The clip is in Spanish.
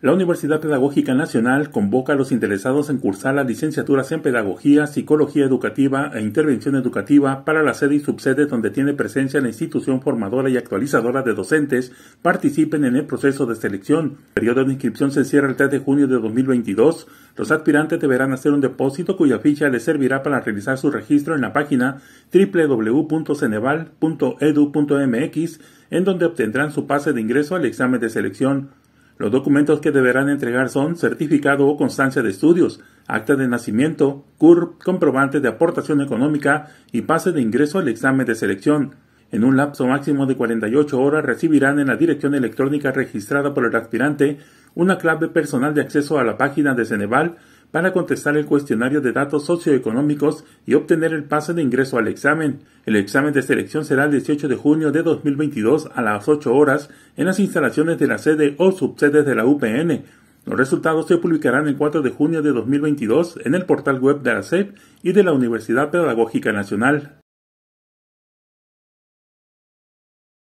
La Universidad Pedagógica Nacional convoca a los interesados en cursar las licenciaturas en Pedagogía, Psicología Educativa e Intervención Educativa para la sede y subsede donde tiene presencia la institución formadora y actualizadora de docentes participen en el proceso de selección. El periodo de inscripción se cierra el 3 de junio de 2022. Los aspirantes deberán hacer un depósito cuya ficha les servirá para realizar su registro en la página www.ceneval.edu.mx en donde obtendrán su pase de ingreso al examen de selección. Los documentos que deberán entregar son certificado o constancia de estudios, acta de nacimiento, CURP, comprobante de aportación económica y pase de ingreso al examen de selección. En un lapso máximo de 48 horas recibirán en la dirección electrónica registrada por el aspirante una clave personal de acceso a la página de Ceneval para contestar el cuestionario de datos socioeconómicos y obtener el pase de ingreso al examen. El examen de selección será el 18 de junio de 2022 a las 8 horas en las instalaciones de la sede o subsedes de la UPN. Los resultados se publicarán el 4 de junio de 2022 en el portal web de la SEP y de la Universidad Pedagógica Nacional.